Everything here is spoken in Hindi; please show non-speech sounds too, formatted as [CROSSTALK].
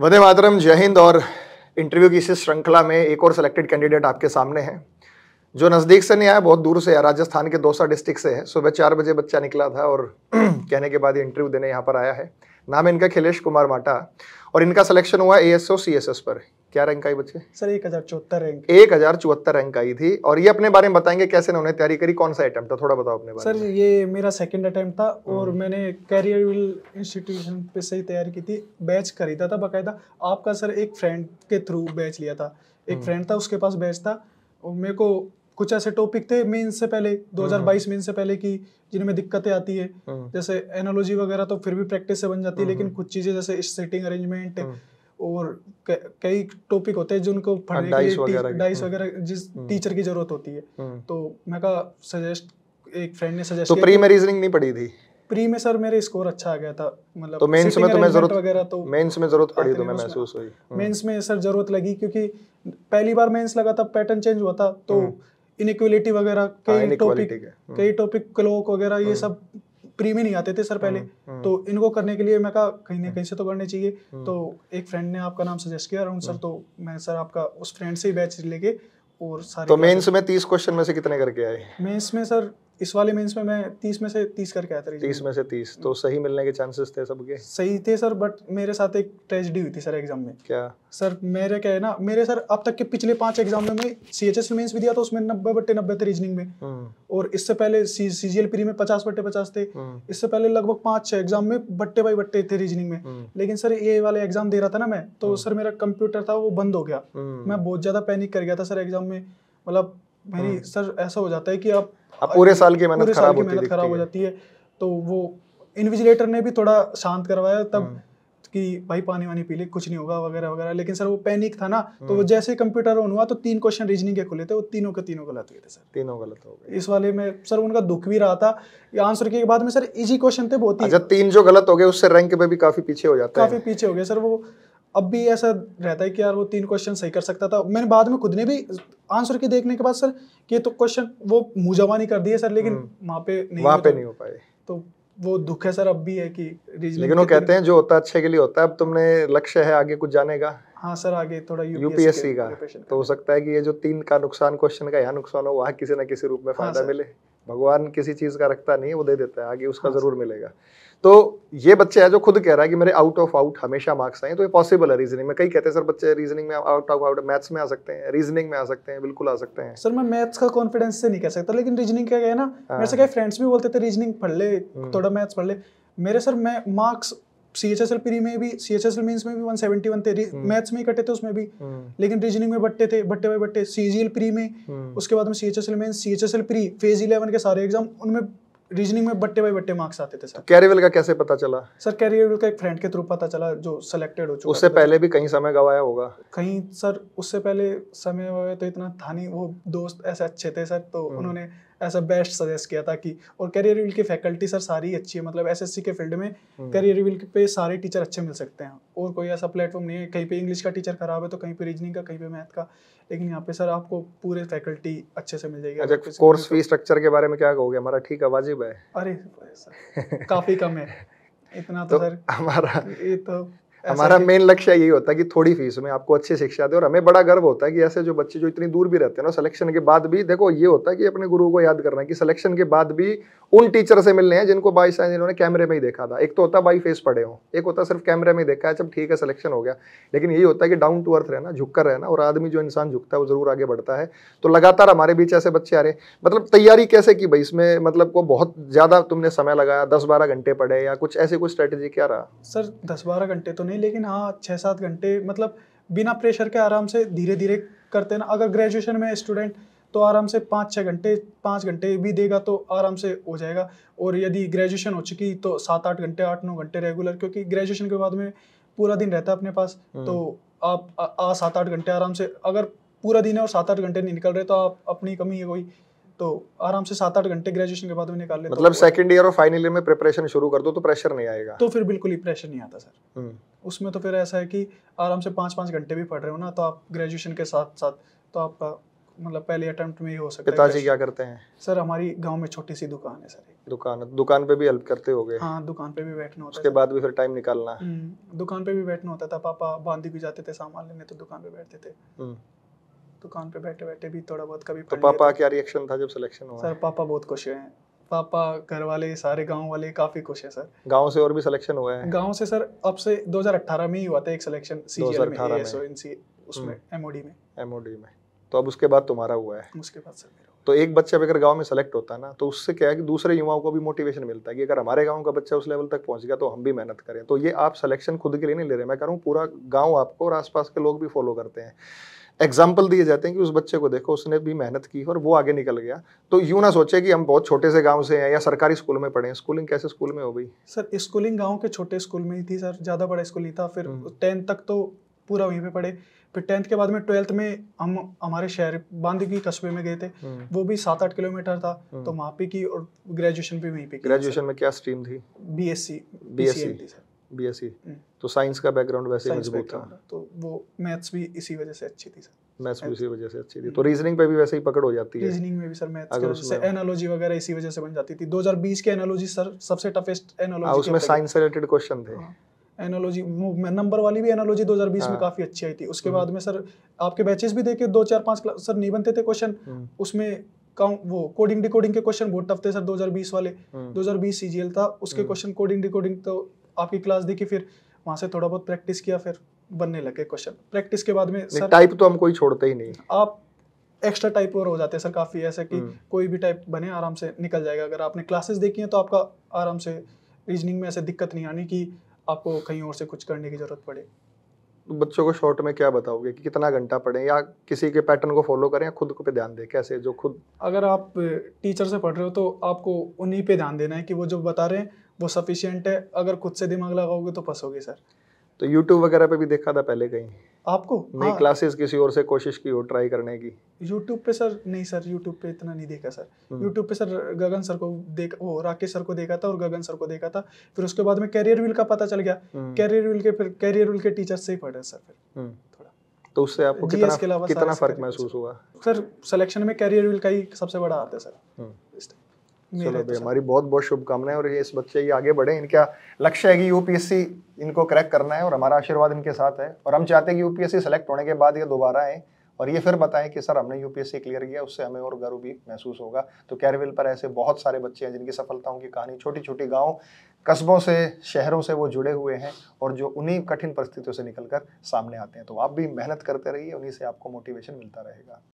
वंदे मातरम जय हिंद और इंटरव्यू की इस श्रृंखला में एक और सिलेक्टेड कैंडिडेट आपके सामने है जो नज़दीक से नहीं आया बहुत दूर से आया राजस्थान के दौसा डिस्ट्रिक्ट से है सुबह चार बजे बच्चा निकला था और [CLEARS THROAT] कहने के बाद इंटरव्यू देने यहाँ पर आया है नाम है इनका खिलेश कुमार माटा और इनका सिलेक्शन हुआ A S O C S S पर क्या रैंक आई बच्चे सर एक हज़ार चौहत्तर रैंक एक हज़ार चौहत्तर रैंक आई थी और ये अपने बारे में बताएंगे कैसे उन्होंने तैयारी करी कौन सा अटैम्प्ट था थोड़ा बताओ अपने बारे सर ये मेरा सेकंड अटैम्प्ट था और हम्म। मैंने कैरियर विल इंस्टीट्यूशन पे से ही तैयारी की थी बैच खरीदा था बाकायदा आपका सर एक फ्रेंड के थ्रू बैच लिया था एक फ्रेंड हम्म। था उसके पास बैच था और मेरे को कुछ ऐसे टॉपिक थे मेंस से पहले 2022 हाँ, मेंस हाँ। से पहले की जिनमें दिक्कतें आती है हाँ। जैसे एनोलॉजी वगैरह तो फिर भी प्रैक्टिस से बन जाती है लेकिन कुछ चीजें जैसे सेटिंग अरेंजमेंट और कई टॉपिक होते हैं जिनको पढ़ने के डाइस वगैरह जिस टीचर की जरूरत होती है तो मैं कहा सजेस्ट एक फ्रेंड ने सजेस्ट तो प्री में रीजनिंग नहीं पड़ी थी प्री में सर मेरे स्कोर अच्छा आ गया था मतलब तो मेंस में तुम्हें तो जरूरत वगैरह तो मेंस में जरूरत पड़ी तो मैं महसूस हुई मेंस में सर जरूरत लगी क्योंकि पहली बार मेंस लगा था पैटर्न चेंज हुआ था तो इनक्वलिटी वगैरह हाँ, कई टॉपिक हाँ। कई टॉपिक क्लोक वगैरह ये हाँ। सब प्री में नहीं आते थे सर पहले तो इनको करने के लिए मैं कहा कहीं ना कहीं से तो करने चाहिए तो एक फ्रेंड ने आपका नाम सजेस्ट किया अराउंड सर तो मैं सर आपका उस फ्रेंड से ही बैच लेके और सारे तो मेंस में तीस क्वेश्चन में से कितने करके आए मेंस में सर इस वाले मेंस में मैं तीस में से तीस करके आया था तीस में से तीस तो सही मिलने के चांसेस थे सबके सही थे सर बट मेरे साथ एक ट्रेजिडी हुई थी सर एग्जाम में क्या सर मेरे क्या है ना मेरे सर अब तक के पिछले पांच एग्जाम में सी एच एस मेन्स भी दिया था उसमें नब्बे बट्टे नब्बे थे रीजनिंग में हम्म। और इससे पहले सी जी एल प्री में पचास बट्टे पचास थे हम्म। इससे पहले लगभग पांच छह एग्जाम में बट्टे बाई बट्टे थे रीजनिंग में हम्म। लेकिन सर ये वाले एग्जाम दे रहा था ना मैं तो सर मेरा कंप्यूटर था वो बंद हो गया मैं बहुत ज़्यादा पैनिक कर गया था सर एग्जाम में मतलब मेरी सर ऐसा हो जाता है कि आप अब पूरे साल की मेहनत खराब हो जाती है तो वो इन्विजिलेटर ने भी थोड़ा शांत करवाया तब हम्म। कि भाई पानी वानी पी ले कुछ नहीं होगा वगैरह वगैरह लेकिन सर वो पैनिक था ना तो वो हम्म। जैसे कंप्यूटर ऑन हुआ तो तीन क्वेश्चन रीजनिंग के खुले थे वो तीनों के तीनों गलत हुए थे सर तीनों गलत हो गए इस वाले में सर उनका दुख भी रहा था आंसर के बाद में सर इजी क्वेश्चन थे बहुत ही अच्छा तीन जो गलत हो गए उससे रैंक पे भी काफी पीछे हो जाता है काफी पीछे हो गए सर वो अब भी ऐसा रहता है कि यार वो तीन क्वेश्चन सही कर सकता था मैंने बाद में खुद ने भी आंसर के देखने के बाद सर कि तो क्वेश्चन वो मुंह कर दिए सर लेकिन हम्म। वहाँ पे नहीं वहाँ पे तो नहीं हो पाए तो वो दुख है सर अब भी है कि लेकिन वो कहते हैं जो होता है अच्छे के लिए होता है अब तुमने लक्ष्य है आगे कुछ जाने का हाँ सर आगे थोड़ा यूपीएससी का तो हो सकता है कि ये जो तीन का नुकसान क्वेश्चन का यहाँ नुकसान हो वहाँ किसी ना किसी रूप में हाँ, फायदा मिले भगवान किसी चीज़ का रखता नहीं वो दे देता है आगे उसका हाँ, ज़रूर मिलेगा तो ये बच्चे है जो खुद कह रहा है कि मेरे आउट ऑफ आउट हमेशा मार्क्स आए तो ये पॉसिबल है रीजनिंग में कई कहते हैं सर बच्चे रीजनिंग में आउट ऑफ आउट मैथ्स में आ सकते हैं रीजनिंग में आ सकते हैं बिल्कुल आ सकते हैं सर मैं मैथ्स का कॉन्फिडेंस से नहीं कह सकता लेकिन रीजनिंग क्या है ना हाँ। मेरे कई फ्रेंड्स भी बोलते थे रीजनिंग पढ़ ले हम्म। थोड़ा मैथ्स पढ़ ले मेरे सर मैं marks C H S L pre में भी C H S L mains में भी वन सेवेंटी वन थे मैथ्स हम्म। में ही कटे थे उसमें भी हम्म। लेकिन रीजनिंग में बट्टे थे बट्टे बाई बट्टे सी जी एल प्री में उसके बाद में C H S L main C H S L pre phase eleven के सारे एग्जाम उनमें रीजनिंग में बट्टे बाई बट्टे मार्क्स आते थे सर तो का कैसे पता चला सर कैरिवेल का एक फ्रेंड के थ्रू पता चला जो सिलेक्टेड हो चुका उससे पहले भी कहीं समय गवाया होगा कहीं सर उससे पहले समय गवाया तो इतना था नहीं वो दोस्त ऐसे अच्छे थे सर तो हम्म। उन्होंने ऐसा बेस्ट सजेस्ट किया था कि और करियर विल की फैकल्टी सर सारी अच्छी है मतलब एस के फील्ड में करियर हम्म। विल पे सारे टीचर अच्छे मिल सकते हैं और कोई ऐसा प्लेटफॉर्म नहीं है कहीं पे इंग्लिश का टीचर खराब है तो कहीं पे रीजनिंग का कहीं पे मैथ का लेकिन यहाँ पे सर आपको पूरे फैकल्टी अच्छे से मिल जाएगी अच्छा कोर्स फी स्ट्रक्चर के बारे में क्या कहोगे हमारा ठीक है वाजिब है अरे सर काफ़ी कम है [LAUGHS] इतना तो सर तो हमारा ये तो हमारा मेन लक्ष्य यही होता है कि थोड़ी फीस में आपको अच्छी शिक्षा दे और हमें बड़ा गर्व होता है कि ऐसे जो बच्चे जो इतनी दूर भी रहते हैं ना सिलेक्शन के बाद भी देखो ये होता है कि अपने गुरु को याद करना कि सिलेक्शन के बाद भी उन टीचर से मिलने हैं जिनको बाई साइंस इन्होंने कैमरे में ही देखा था एक तो होता बाई फेस पड़े हो एक होता सिर्फ कैमरे में देखा है जब अच्छा ठीक है सिलेक्शन हो गया लेकिन यही होता है कि डाउन टू अर्थ रहना झुक कर रहना और आदमी जो इंसान झुकता है वो जरूर आगे बढ़ता है तो लगातार हमारे बीच ऐसे बच्चे आ रहे मतलब तैयारी कैसे की भाई इसमें मतलब को बहुत ज़्यादा तुमने समय लगाया दस बारह घंटे पढ़े या कुछ ऐसे कुछ स्ट्रेटेजी क्या रहा सर दस बारह घंटे तो नहीं लेकिन हाँ छः सात घंटे मतलब बिना प्रेशर के आराम से धीरे धीरे करते ना अगर ग्रेजुएशन में स्टूडेंट तो आराम से पाँच छः घंटे पाँच घंटे भी देगा तो आराम से हो जाएगा और यदि ग्रेजुएशन हो चुकी तो सात आठ घंटे आठ नौ घंटे रेगुलर क्योंकि ग्रेजुएशन के बाद में पूरा दिन रहता है अपने पास हम्म। तो आप सात आठ घंटे आराम से अगर पूरा दिन है और सात आठ घंटे नहीं निकल रहे तो आप अपनी कमी है कोई तो आराम से सात आठ घंटे ग्रेजुएशन के बाद मतलब में निकाल लेते मतलब सेकंड ईयर और फाइनल ईयर में प्रिपरेशन शुरू कर दो तो प्रेशर नहीं आएगा तो फिर बिल्कुल ही प्रेशर नहीं आता सर हम्म। उसमें तो फिर ऐसा है कि आराम से पाँच पाँच घंटे भी पढ़ रहे हो ना तो आप ग्रेजुएशन के साथ साथ तो आपका मतलब पहले अटेम्प्ट में ही हो सकता है पिताजी क्या करते हैं सर हमारी गांव में छोटी सी दुकान है सर दुकान दुकान पे भी हेल्प करते हो गए हाँ दुकान पे भी बैठना होता उसके बाद भी फिर टाइम निकालना हम्म, दुकान पे भी बैठना होता था पापा बांधी भी जाते थे सामान लेने तो दुकान पे बैठते थे हम्म। दुकान तो पे बैठे बैठे भी थोड़ा बहुत कभी तो पापा क्या रिएक्शन था जब सिलेक्शन हुआ सर पापा बहुत खुश हुए हैं पापा घर वाले सारे गांव वाले काफी खुश है सर गांव से और भी सिलेक्शन हुआ है गांव से सर अब से 2018 में ही हुआ था एक सिलेक्शन सीजीएल में उसमें एमओडी हम्म। में एमओडी में तो अब उसके बाद तुम्हारा हुआ है उसके बाद सर तो एक बच्चा अगर गांव में सेलेक्ट होता है ना तो उससे क्या है कि दूसरे युवाओं को भी मोटिवेशन मिलता है कि अगर हमारे गांव का बच्चा उस लेवल तक पहुंच गया तो हम भी मेहनत करें तो ये आप सिलेक्शन खुद के लिए नहीं ले रहे मैं कह रहा हूँ पूरा गांव आपको और आसपास के लोग भी फॉलो करते हैं एग्जाम्पल दिए जाते हैं कि उस बच्चे को देखो उसने भी मेहनत की और वो आगे निकल गया तो यूँ ना सोचे कि हम बहुत छोटे से गांव से हैं या सरकारी स्कूल में पढ़े हैं स्कूलिंग कैसे स्कूल में हो गई सर स्कूलिंग गाँव के छोटे स्कूल में ही थी सर ज़्यादा बड़ा स्कूल ही था फिर हम्म। टेंथ तक तो पूरा वहीं पे पढ़े फिर टेंथ के बाद में ट्वेल्थ में हम हमारे शहर बांदीगी कस्बे में गए थे हम्म। वो भी सात आठ किलोमीटर था हम्म। तो वहाँ पे की और ग्रेजुएशन भी वहीं पे ग्रेजुएशन में क्या स्ट्रीम थी B S C B S C BSc e। हम्म। तो साइंस का बैकग्राउंड वैसे मजबूत था तो वो मैथ्स भी इसी वजह से अच्छी थी सर मैथ्स भी इसी वजह से अच्छी थी तो रीजनिंग हम्म। पे भी वैसे ही पकड़ हो जाती है रीजनिंग में भी सर मैथ्स अगर एनालॉजी वगैरह इसी वजह से बन जाती थी 2020 के एनालॉजी सर सबसे टफेस्ट एनालॉजी हाँ, उसमें साइंस रिलेटेड क्वेश्चन थे एनालॉजी हाँ। नंबर वाली भी एनालॉजी 2020 हाँ। में काफी अच्छी आई थी उसके हम्म। बाद में सर आपके बैचेस भी देखे दो चार पांच सर नहीं बनते थे क्वेश्चन उसमें वो कोडिंग डिकोडिंग के क्वेश्चन बहुत टफ थे सर 2020 वाले 2020 सीजीएल था उसके क्वेश्चन कोडिंग डिकोडिंग तो आपकी क्लास देखी फिर वहाँ से थोड़ा बहुत प्रैक्टिस किया फिर बनने लगे क्वेश्चन प्रैक्टिस के बाद में सर टाइप तो हम कोई छोड़ते ही नहीं आप एक्स्ट्रा टाइप और हो जाते हैं सर काफ़ी ऐसे कि हम्म। कोई भी टाइप बने आराम से निकल जाएगा अगर आपने क्लासेस देखी हैं तो आपका आराम से रीजनिंग में ऐसे दिक्कत नहीं आनी कि आपको कहीं और से कुछ करने की ज़रूरत पड़े तो बच्चों को शॉर्ट में क्या बताओगे कि कितना घंटा पढ़ें या किसी के पैटर्न को फॉलो करें या खुद को पे ध्यान दें कैसे जो खुद अगर आप टीचर से पढ़ रहे हो तो आपको उन्हीं पे ध्यान देना है कि वो जो बता रहे हैं वो सफिशियंट है अगर खुद से दिमाग लगाओगे तो फंसोगे सर तो YouTube वगैरह पे भी देखा था पहले कहीं आपको नई क्लासेस हाँ। किसी और से कोशिश की हो ट्राई करने की YouTube पे सर नहीं सर YouTube पे इतना नहीं देखा सर हम्म। YouTube पे सर गगन सर को देख वो राकेश सर को देखा था और गगन सर को देखा था फिर उसके बाद में कैरियर व्हील का पता चल गया कैरियर हम्म। व्हील के फिर कैरियर व्हील के टीचर से ही पढ़े सर फिर हम्म। थोड़ा तो उससे आपको कितना कितना फर्क महसूस हुआ सर सिलेक्शन में कैरियर व्हील का ही सबसे बड़ा आता है सर चलो तो भाई हमारी बहुत बहुत शुभकामनाएं और ये इस बच्चे ये आगे बढ़े इनका लक्ष्य है कि यूपीएससी इनको क्रैक करना है और हमारा आशीर्वाद इनके साथ है और हम चाहते हैं कि यूपीएससी सेलेक्ट होने के बाद ये दोबारा आए और ये फिर बताएं कि सर हमने यूपीएससी क्लियर किया उससे हमें और गर्व भी महसूस होगा तो कैरविल पर ऐसे बहुत सारे बच्चे हैं जिनकी सफलताओं की कहानी छोटी छोटी गाँव कस्बों से शहरों से वो जुड़े हुए हैं और जो उन्हीं कठिन परिस्थितियों से निकलकर सामने आते हैं तो आप भी मेहनत करते रहिए उन्हीं से आपको मोटिवेशन मिलता रहेगा